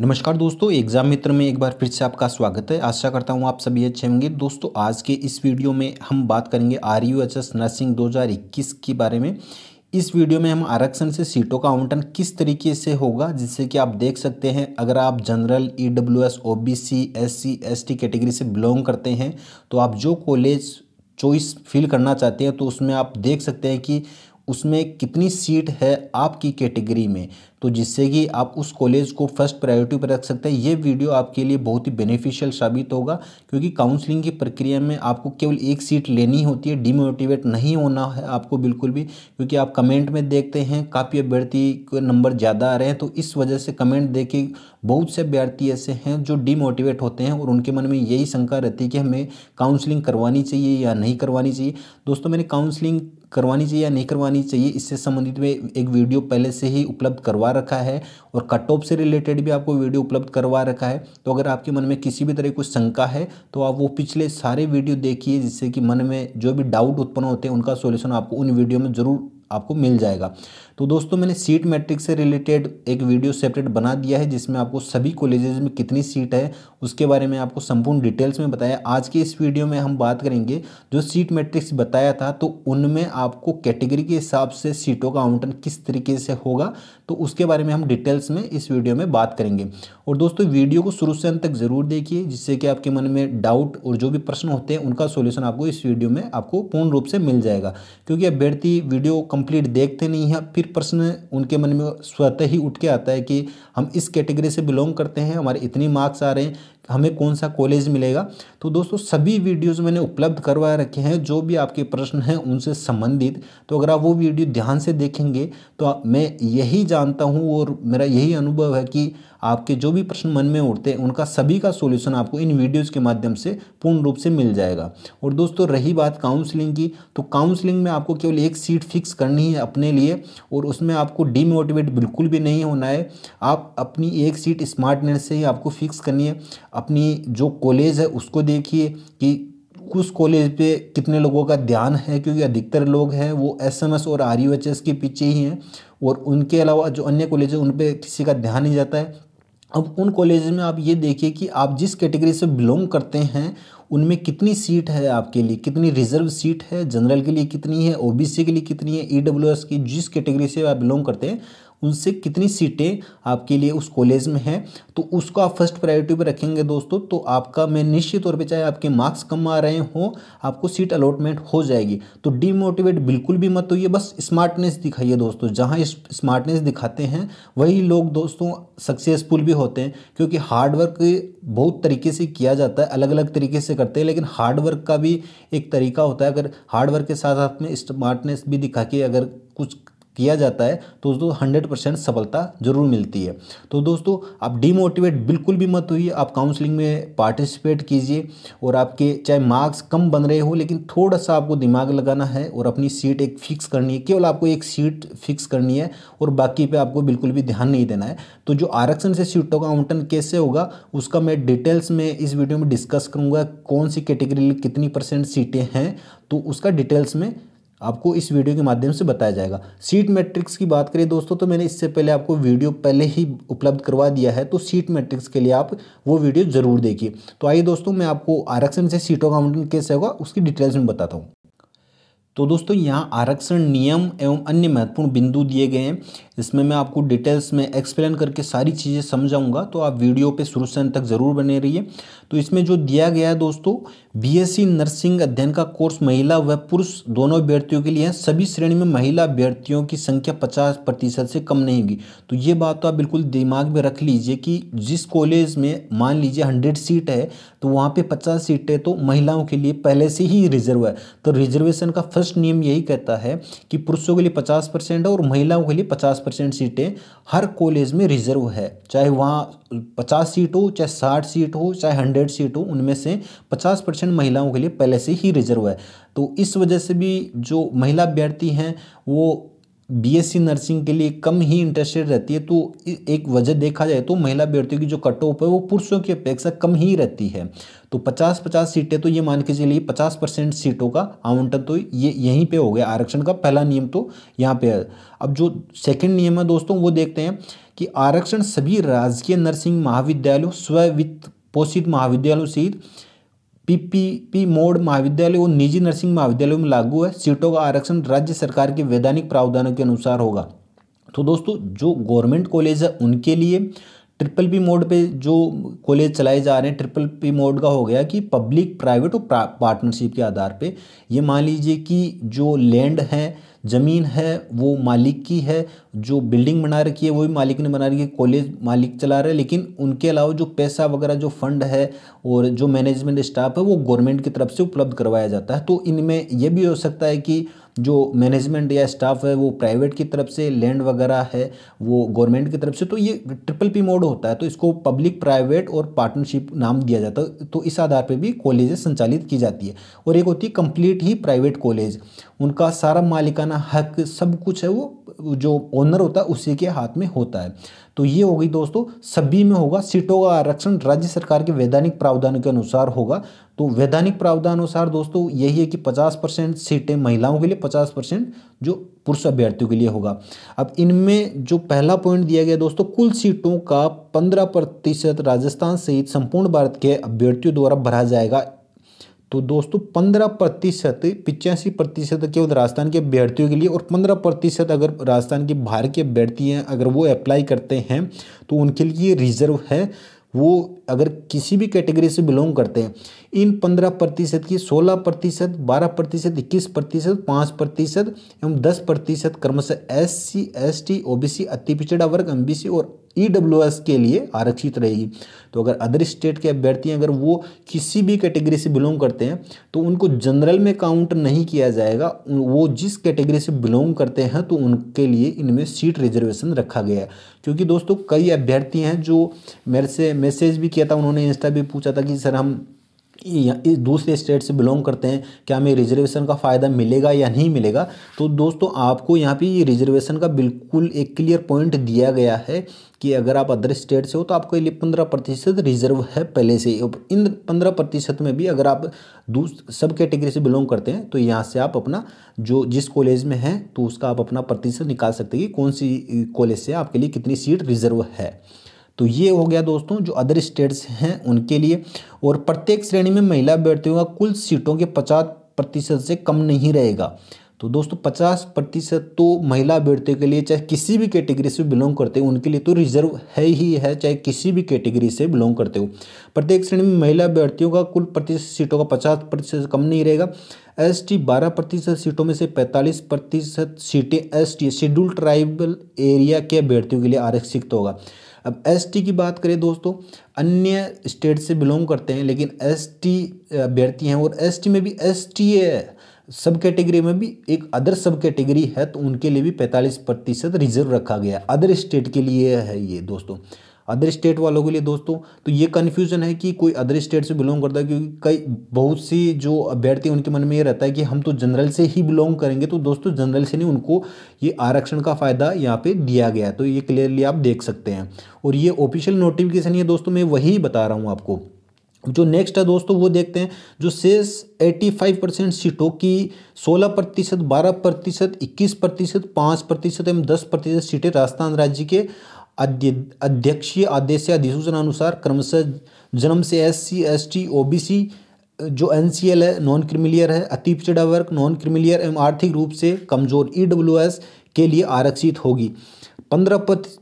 नमस्कार दोस्तों एग्जाम मित्र में एक बार फिर से आपका स्वागत है आशा करता हूँ आप सभी अच्छे होंगे दोस्तों आज के इस वीडियो में हम बात करेंगे R U H S nursing इक्कीस के बारे में इस वीडियो में हम आरक्षण से सीटों का आवंटन किस तरीके से होगा जिससे कि आप देख सकते हैं अगर आप general E W S O B C S C S T category से बिलोंग करते हैं तो आप जो कॉलेज चॉइस फिल करना चाहते हैं तो उसमें आप देख सकते हैं कि उसमें कितनी सीट है आपकी कैटेगरी में तो जिससे कि आप उस कॉलेज को फर्स्ट प्रायोरिटी पर रख सकते हैं ये वीडियो आपके लिए बहुत ही बेनिफिशियल साबित होगा क्योंकि काउंसलिंग की प्रक्रिया में आपको केवल एक सीट लेनी होती है डिमोटिवेट नहीं होना है आपको बिल्कुल भी क्योंकि आप कमेंट में देखते हैं काफ़ी अभ्यर्थी के नंबर ज़्यादा आ रहे हैं तो इस वजह से कमेंट देख के बहुत से अभ्यर्थी ऐसे हैं जो डिमोटिवेट होते हैं और उनके मन में यही शंका रहती है कि हमें काउंसलिंग करवानी चाहिए या नहीं करवानी चाहिए दोस्तों मैंने काउंसलिंग करवानी चाहिए या नहीं करवानी चाहिए इससे संबंधित में एक वीडियो पहले से ही उपलब्ध करवा रखा है और कट ऑफ से रिलेटेड भी आपको वीडियो उपलब्ध करवा रखा है तो अगर आपके मन में किसी भी तरह की शंका है तो आप वो पिछले सारे वीडियो देखिए जिससे कि मन में जो भी डाउट उत्पन्न होते हैं उनका सोल्यूशन आपको उन वीडियो में ज़रूर आपको मिल जाएगा तो दोस्तों मैंने सीट मैट्रिक्स से रिलेटेड एक वीडियो सेपरेट बना दिया है जिसमें आपको सभी कॉलेजेस में कितनी सीट है उसके बारे में आपको संपूर्ण डिटेल्स में बताया आज के इस वीडियो में हम बात करेंगे जो सीट मैट्रिक्स बताया था तो उनमें आपको कैटेगरी के हिसाब से सीटों का आवंटन किस तरीके से होगा तो उसके बारे में हम डिटेल्स में इस वीडियो में बात करेंगे और दोस्तों वीडियो को शुरू से अंत तक ज़रूर देखिए जिससे कि आपके मन में डाउट और जो भी प्रश्न होते हैं उनका सोल्यूशन आपको इस वीडियो में आपको पूर्ण रूप से मिल जाएगा क्योंकि अभ्यर्थी वीडियो कंप्लीट देखते नहीं हैं फिर फिर प्रश्न उनके मन में स्वतः ही उठ के आता है कि हम इस कैटेगरी से बिलोंग करते हैं हमारे इतने मार्क्स आ रहे हैं हमें कौन सा कॉलेज मिलेगा तो दोस्तों सभी वीडियोस मैंने उपलब्ध करवा रखे हैं जो भी आपके प्रश्न हैं उनसे संबंधित तो अगर आप वो वीडियो ध्यान से देखेंगे तो मैं यही जानता हूँ और मेरा यही अनुभव है कि आपके जो भी प्रश्न मन में उठते हैं उनका सभी का सोल्यूशन आपको इन वीडियोज़ के माध्यम से पूर्ण रूप से मिल जाएगा और दोस्तों रही बात काउंसलिंग की तो काउंसलिंग में आपको केवल एक सीट फिक्स करनी है अपने लिए और उसमें आपको डीमोटिवेट बिल्कुल भी नहीं होना है आप अपनी एक सीट स्मार्टनेस से ही आपको फिक्स करनी है अपनी जो कॉलेज है उसको देखिए कि उस कॉलेज पे कितने लोगों का ध्यान है क्योंकि अधिकतर लोग हैं वो एसएमएस और आर के पीछे ही हैं और उनके अलावा जो अन्य कॉलेज है उन पर किसी का ध्यान नहीं जाता है अब उन कॉलेज में आप ये देखिए कि आप जिस कैटेगरी से बिलोंग करते हैं उनमें कितनी सीट है आपके लिए कितनी रिजर्व सीट है जनरल के लिए कितनी है ओबीसी के लिए कितनी है ईडब्ल्यूएस की जिस कैटेगरी से आप बिलोंग करते हैं उनसे कितनी सीटें आपके लिए उस कॉलेज में हैं तो उसको आप फर्स्ट प्रायोरिटी पर रखेंगे दोस्तों तो आपका मैं निश्चित तौर पे चाहे आपके मार्क्स कम आ रहे हों आपको सीट अलॉटमेंट हो जाएगी तो डीमोटिवेट बिल्कुल भी मत होइए बस स्मार्टनेस दिखाइए दोस्तों जहाँ स्मार्टनेस दिखाते हैं वही लोग दोस्तों सक्सेसफुल भी होते हैं क्योंकि हार्डवर्क बहुत तरीके से किया जाता है अलग अलग तरीके से करते हैं लेकिन हार्डवर्क का भी एक तरीका होता है अगर हार्डवर्क के साथ साथ में स्मार्टनेस भी दिखा के अगर कुछ किया जाता है तो दोस्तों हंड्रेड परसेंट सफलता जरूर मिलती है तो दोस्तों आप डीमोटिवेट बिल्कुल भी मत होइए आप काउंसलिंग में पार्टिसिपेट कीजिए और आपके चाहे मार्क्स कम बन रहे हो लेकिन थोड़ा सा आपको दिमाग लगाना है और अपनी सीट एक फिक्स करनी है केवल आपको एक सीट फिक्स करनी है और बाकी पे आपको बिल्कुल भी ध्यान नहीं देना है तो जो आरक्षण से सीटों का आवंटन कैसे होगा उसका मैं डिटेल्स में इस वीडियो में डिस्कस करूँगा कौन सी कैटेगरी कितनी परसेंट सीटें हैं तो उसका डिटेल्स में आपको इस वीडियो के माध्यम से बताया जाएगा सीट मैट्रिक्स की बात करें दोस्तों तो मैंने इससे पहले आपको वीडियो पहले ही उपलब्ध करवा दिया है तो सीट मैट्रिक्स के लिए आप वो वीडियो ज़रूर देखिए तो आइए दोस्तों मैं आपको आरक्षण से सीटों का आवंटन कैसे होगा उसकी डिटेल्स में बताता हूँ तो दोस्तों यहाँ आरक्षण नियम एवं अन्य महत्वपूर्ण बिंदु दिए गए हैं इसमें मैं आपको डिटेल्स में एक्सप्लेन करके सारी चीज़ें समझाऊंगा तो आप वीडियो पे शुरू से अंत तक ज़रूर बने रहिए तो इसमें जो दिया गया है दोस्तों बीएससी e नर्सिंग अध्ययन का कोर्स महिला व पुरुष दोनों अभ्यर्थियों के लिए है सभी श्रेणी में महिला अभ्यर्थियों की संख्या पचास प्रतिशत से कम नहीं होगी तो ये बात तो आप बिल्कुल दिमाग में रख लीजिए कि जिस कॉलेज में मान लीजिए हंड्रेड सीट है तो वहाँ पर पचास सीटें तो महिलाओं के लिए पहले से ही रिजर्व है तो रिजर्वेशन का फर्स्ट आदर्श नियम यही कहता है कि पुरुषों के लिए पचास परसेंट और महिलाओं के लिए पचास परसेंट सीटें हर कॉलेज में रिजर्व है चाहे वहाँ पचास सीट हो चाहे साठ सीट हो चाहे हंड्रेड सीट हो उनमें से पचास परसेंट महिलाओं के लिए पहले से ही रिजर्व है तो इस वजह से भी जो महिला अभ्यर्थी हैं वो बीएससी नर्सिंग के लिए कम ही इंटरेस्टेड रहती है तो एक वजह देखा जाए तो महिला अभ्यर्थियों की जो कट ऑफ है वो पुरुषों की अपेक्षा कम ही रहती है तो 50-50 सीटें तो ये मान के चलिए 50 परसेंट सीटों का आवंटन तो ये यहीं पे हो गया आरक्षण का पहला नियम तो यहाँ पे है अब जो सेकंड नियम है दोस्तों वो देखते हैं कि आरक्षण सभी राजकीय नर्सिंग महाविद्यालयों स्वित्त पोषित महाविद्यालयों सहित पीपीपी मोड महाविद्यालय और निजी नर्सिंग महाविद्यालयों में लागू है सीटों का आरक्षण राज्य सरकार के वैधानिक प्रावधानों के अनुसार होगा तो दोस्तों जो गवर्नमेंट कॉलेज है उनके लिए ट्रिपल पी मोड पे जो कॉलेज चलाए जा रहे हैं ट्रिपल पी मोड का हो गया कि पब्लिक प्राइवेट और पार्टनरशिप के आधार पे ये मान लीजिए कि जो लैंड है ज़मीन है वो मालिक की है जो बिल्डिंग बना रखी है वो भी मालिक ने बना रखी है कॉलेज मालिक चला रहा है लेकिन उनके अलावा जो पैसा वगैरह जो फंड है और जो मैनेजमेंट स्टाफ है वो गवर्नमेंट की तरफ से उपलब्ध करवाया जाता है तो इनमें यह भी हो सकता है कि जो मैनेजमेंट या स्टाफ है वो प्राइवेट की तरफ से लैंड वगैरह है वो गवर्नमेंट की तरफ से तो ये ट्रिपल पी मोड होता है तो इसको पब्लिक प्राइवेट और पार्टनरशिप नाम दिया जाता है तो इस आधार पर भी कॉलेज संचालित की जाती है और एक होती है कंप्लीट ही प्राइवेट कॉलेज उनका सारा मालिकाना हक सब कुछ है वो जो ओनर होता है उसी के हाथ में होता है तो ये होगी दोस्तों सभी में होगा सीटों का आरक्षण राज्य सरकार के वैधानिक प्रावधानों के अनुसार होगा तो वैधानिक प्रावधानुसार दोस्तों यही है कि 50 परसेंट सीटें महिलाओं के लिए 50 परसेंट जो पुरुष अभ्यर्थियों के लिए होगा अब इनमें जो पहला पॉइंट दिया गया दोस्तों कुल सीटों का 15 प्रतिशत राजस्थान सहित संपूर्ण भारत के अभ्यर्थियों द्वारा भरा जाएगा तो दोस्तों पंद्रह प्रतिशत पिचासी प्रतिशत केवल राजस्थान के अभ्यर्थियों के लिए और पंद्रह प्रतिशत अगर राजस्थान के बाहर के अभ्यर्थी हैं अगर वो अप्लाई करते हैं तो उनके लिए रिजर्व है वो अगर किसी भी कैटेगरी से बिलोंग करते हैं इन पंद्रह प्रतिशत की सोलह प्रतिशत बारह प्रतिशत इक्कीस प्रतिशत पाँच प्रतिशत एवं दस प्रतिशत क्रमशः S C S T O B C अति पिछड़ा वर्ग एम बी सी और ई e के लिए आरक्षित रहेगी तो अगर अदर स्टेट के अभ्यर्थी अगर वो किसी भी कैटेगरी से बिलोंग करते हैं तो उनको जनरल में काउंट नहीं किया जाएगा वो जिस कैटेगरी से बिलोंग करते हैं तो उनके लिए इनमें सीट रिजर्वेशन रखा गया है क्योंकि दोस्तों कई अभ्यर्थी हैं जो मेरे से मैसेज भी किया था उन्होंने इंस्टा भी पूछा था कि सर हम इस दूसरे स्टेट से बिलोंग करते हैं क्या हमें रिजर्वेशन का फ़ायदा मिलेगा या नहीं मिलेगा तो दोस्तों आपको यहाँ पे रिजर्वेशन का बिल्कुल एक क्लियर पॉइंट दिया गया है कि अगर आप अदर स्टेट से हो तो आपके लिए पंद्रह प्रतिशत रिजर्व है पहले से इन पंद्रह प्रतिशत में भी अगर आप दूस सब कैटेगरी से बिलोंग करते हैं तो यहाँ से आप अपना जो जिस कॉलेज में हैं तो उसका आप अपना प्रतिशत निकाल सकते हैं कि कौन सी कॉलेज से आपके लिए कितनी सीट रिजर्व है तो ये हो गया दोस्तों जो अदर स्टेट्स हैं उनके लिए और प्रत्येक श्रेणी में महिला अभ्यर्थियों का कुल सीटों के पचास प्रतिशत से कम नहीं रहेगा तो दोस्तों पचास प्रतिशत तो महिला अभ्यर्थियों के लिए चाहे किसी भी कैटेगरी से बिलोंग करते हो उनके लिए तो रिजर्व है ही है चाहे किसी भी कैटेगरी से बिलोंग करते हो प्रत्येक श्रेणी में महिला अभ्यर्थियों का कुल प्रतिशत सीटों का पचास प्रतिशत कम नहीं रहेगा एस टी बारह प्रतिशत सीटों में से पैंतालीस प्रतिशत सीटें S T schedule tribal area के अभ्यर्थियों के लिए आरक्षित होगा अब एस की बात करें दोस्तों अन्य स्टेट से बिलोंग करते हैं लेकिन एस अभ्यर्थी हैं और एस में भी एस सब कैटेगरी में भी एक अदर सब कैटेगरी है तो उनके लिए भी 45 प्रतिशत रिजर्व रखा गया है अदर स्टेट के लिए है ये दोस्तों अदर स्टेट वालों के लिए दोस्तों तो ये कन्फ्यूजन है कि कोई अदर स्टेट से बिलोंग करता है क्योंकि कई बहुत सी जो अभ्यर्थी उनके मन में ये रहता है कि हम तो जनरल से ही बिलोंग करेंगे तो दोस्तों जनरल से नहीं उनको ये आरक्षण का फ़ायदा यहाँ पे दिया गया है तो ये क्लियरली आप देख सकते हैं और ये ऑफिशियल नोटिफिकेशन ये दोस्तों मैं वही बता रहा हूँ आपको जो नेक्स्ट है दोस्तों वो देखते हैं जो शेष 85 परसेंट सीटों की 16 प्रतिशत बारह प्रतिशत इक्कीस प्रतिशत पाँच प्रतिशत एवं दस प्रतिशत सीटें राजस्थान राज्य के अध्यक्षीय आदेश या अनुसार क्रमशः जन्म से S C S T O B C जो एन सी एल है नॉन क्रिमिलियर है अति पिछड़ा वर्ग नॉन क्रिमिलियर एवं आर्थिक रूप से कमजोर ई डब्ल्यू एस के लिए आरक्षित होगी पंद्रह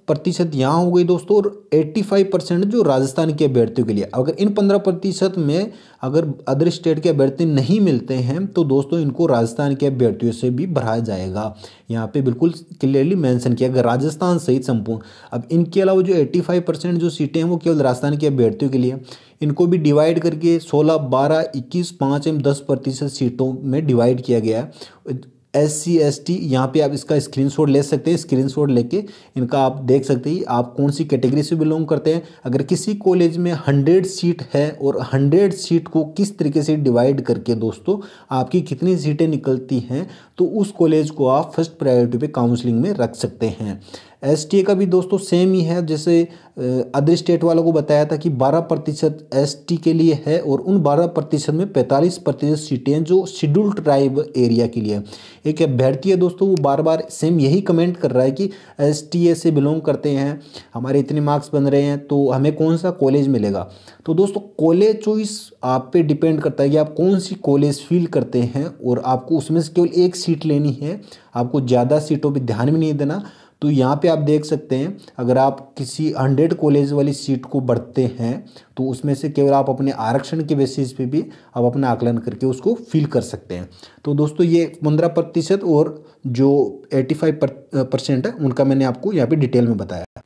प्रतिशत यहाँ हो गई दोस्तों और एट्टी फाइव परसेंट जो राजस्थान के अभ्यर्थियों के लिए अगर इन पंद्रह प्रतिशत में अगर अदर स्टेट के अभ्यर्थी नहीं मिलते हैं तो दोस्तों इनको राजस्थान के अभ्यर्थियों से भी भराया जाएगा यहाँ पे बिल्कुल क्लियरली मेंशन किया गया राजस्थान सहित संपूर्ण अब इनके अलावा जो एट्टी फाइव परसेंट जो सीटें हैं वो केवल राजस्थान के अभ्यर्थियों के लिए इनको भी डिवाइड करके सोलह बारह इक्कीस पाँच एवं दस प्रतिशत सीटों में डिवाइड किया गया है एस सी एस टी यहाँ पर आप इसका शॉट ले सकते हैं स्क्रीनशॉट लेके इनका आप देख सकते हैं आप कौन सी कैटेगरी से बिलोंग करते हैं अगर किसी कॉलेज में हंड्रेड सीट है और हंड्रेड सीट को किस तरीके से डिवाइड करके दोस्तों आपकी कितनी सीटें निकलती हैं तो उस कॉलेज को आप फर्स्ट प्रायोरिटी पे काउंसलिंग में रख सकते हैं एस का भी दोस्तों सेम ही है जैसे अदर स्टेट वालों को बताया था कि 12 प्रतिशत एस के लिए है और उन 12 प्रतिशत में 45 प्रतिशत सीटें जो शेड्यूल्ड ट्राइब एरिया के लिए एक अभ्यर्थी है दोस्तों वो बार बार सेम यही कमेंट कर रहा है कि एस से बिलोंग करते हैं हमारे इतने मार्क्स बन रहे हैं तो हमें कौन सा कॉलेज मिलेगा तो दोस्तों कॉलेज चॉइस आप पे डिपेंड करता है कि आप कौन सी कॉलेज फील करते हैं और आपको उसमें से केवल एक सीट लेनी है आपको ज़्यादा सीटों पर ध्यान भी नहीं देना तो यहाँ पे आप देख सकते हैं अगर आप किसी हंड्रेड कॉलेज वाली सीट को बढ़ते हैं तो उसमें से केवल आप अपने आरक्षण के बेसिस पे भी आप अपना आकलन करके उसको फिल कर सकते हैं तो दोस्तों ये पंद्रह प्रतिशत और जो एटी फाइव परसेंट है उनका मैंने आपको यहाँ पे डिटेल में बताया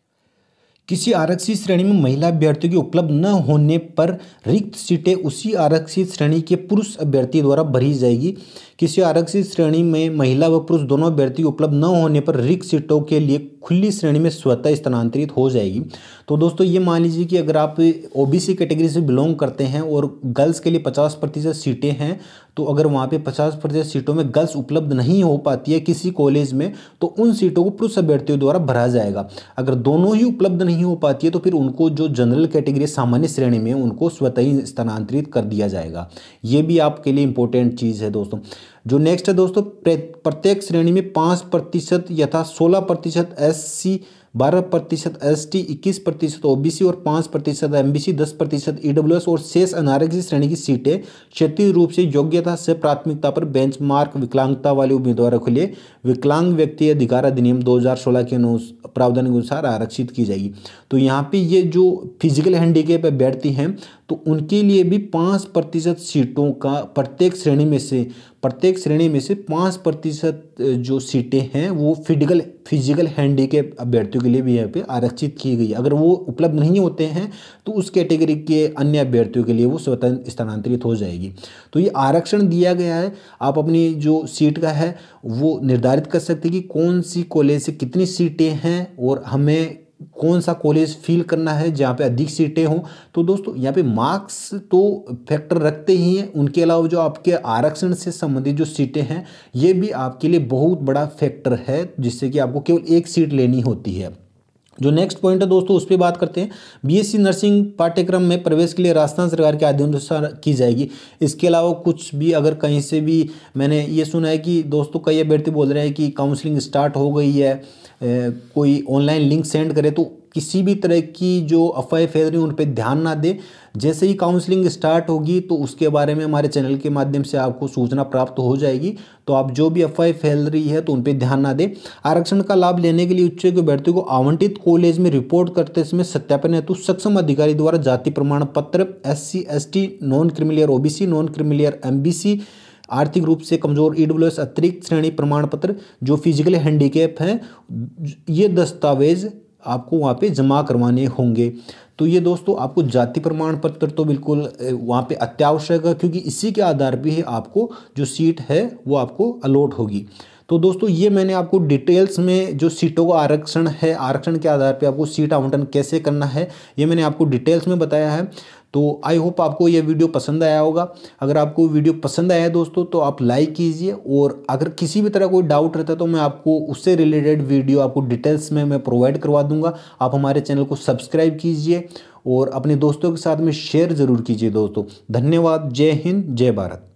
किसी आरक्षित श्रेणी में महिला अभ्यर्थियों की उपलब्ध न होने पर रिक्त सीटें उसी आरक्षित श्रेणी के पुरुष अभ्यर्थी द्वारा भरी जाएगी किसी आरक्षित श्रेणी में महिला व पुरुष दोनों अभ्यर्थी उपलब्ध न होने पर रिक्त सीटों के लिए खुली श्रेणी में स्वतः स्थानांतरित हो जाएगी तो दोस्तों ये मान लीजिए कि अगर आप ओबीसी कैटेगरी से बिलोंग करते हैं और गर्ल्स के लिए पचास प्रतिशत सीटें हैं तो अगर वहाँ पे पचास प्रतिशत सीटों में गर्ल्स उपलब्ध नहीं हो पाती है किसी कॉलेज में तो उन सीटों को पुरुष अभ्यर्थियों द्वारा भरा जाएगा अगर दोनों ही उपलब्ध नहीं हो पाती है तो फिर उनको जो जनरल कैटेगरी सामान्य श्रेणी में उनको स्वतः स्थानांतरित कर दिया जाएगा ये भी आपके लिए इंपॉर्टेंट चीज़ है दोस्तों जो नेक्स्ट है दोस्तों प्रत्येक श्रेणी में पाँच प्रतिशत यथा सोलह प्रतिशत एस सी बारह प्रतिशत एस टी इक्कीस प्रतिशत ओ बी सी और पाँच प्रतिशत एम बी सी दस प्रतिशत ई डब्ल्यू एस और शेष अनारक्षित श्रेणी की सीटें क्षेत्रीय रूप से योग्यता से प्राथमिकता पर बेंच मार्क विकलांगता वाले उम्मीदवारों के लिए विकलांग व्यक्ति अधिकार अधिनियम 2016 के अनुस प्रावधान के अनुसार आरक्षित की जाएगी तो यहाँ पे ये जो फिजिकल हैंडीकेप है बैठती हैं तो उनके लिए भी पाँच प्रतिशत सीटों का प्रत्येक श्रेणी में से प्रत्येक श्रेणी में से पाँच प्रतिशत जो सीटें हैं वो फिजिकल फिजिकल हैंडी के अभ्यर्थियों के लिए भी यहाँ पे आरक्षित की गई अगर वो उपलब्ध नहीं होते हैं तो उस कैटेगरी के अन्य अभ्यर्थियों के लिए वो स्वतंत्र स्थानांतरित हो जाएगी तो ये आरक्षण दिया गया है आप अपनी जो सीट का है वो निर्धारित कर सकते कि कौन सी कॉलेज से कितनी सीटें हैं और हमें कौन सा कॉलेज फील करना है जहाँ पे अधिक सीटें हों तो दोस्तों यहाँ पे मार्क्स तो फैक्टर रखते ही हैं उनके अलावा जो आपके आरक्षण से संबंधित जो सीटें हैं ये भी आपके लिए बहुत बड़ा फैक्टर है जिससे कि आपको केवल एक सीट लेनी होती है जो नेक्स्ट पॉइंट है दोस्तों उस पर बात करते हैं बीएससी नर्सिंग पाठ्यक्रम में प्रवेश के लिए राजस्थान सरकार के अनुसार की जाएगी इसके अलावा कुछ भी अगर कहीं से भी मैंने ये सुना है कि दोस्तों कई अभ्यर्थी बोल रहे हैं कि काउंसलिंग स्टार्ट हो गई है कोई ऑनलाइन लिंक सेंड करे तो किसी भी तरह की जो अफवाह फैल रही उन पर ध्यान ना दें जैसे ही काउंसलिंग स्टार्ट होगी तो उसके बारे में हमारे चैनल के माध्यम से आपको सूचना प्राप्त हो जाएगी तो आप जो भी अफवाहें फैल रही है तो उन पर ध्यान ना दें आरक्षण का लाभ लेने के लिए उच्च अभ्यर्थियों को आवंटित कॉलेज में रिपोर्ट करते समय सत्यापन हेतु सक्षम अधिकारी द्वारा जाति प्रमाण पत्र S C S non creamy layer O non creamy layer M आर्थिक रूप से कमजोर ई e अतिरिक्त श्रेणी प्रमाण पत्र जो फिजिकल हैंडीकेप हैं ये दस्तावेज आपको वहाँ पे जमा करवाने होंगे तो ये दोस्तों आपको जाति प्रमाण पत्र तो बिल्कुल वहाँ पे अत्यावश्यक है क्योंकि इसी के आधार पे ही आपको जो सीट है वो आपको अलॉट होगी तो दोस्तों ये मैंने आपको डिटेल्स में जो सीटों का आरक्षण है आरक्षण के आधार पे आपको सीट आवंटन कैसे करना है ये मैंने आपको डिटेल्स में बताया है तो आई होप आपको यह वीडियो पसंद आया होगा अगर आपको वीडियो पसंद आया है दोस्तों तो आप लाइक कीजिए और अगर किसी भी तरह कोई डाउट रहता है तो मैं आपको उससे रिलेटेड वीडियो आपको डिटेल्स में मैं प्रोवाइड करवा दूंगा आप हमारे चैनल को सब्सक्राइब कीजिए और अपने दोस्तों के साथ में शेयर ज़रूर कीजिए दोस्तों धन्यवाद जय हिंद जय भारत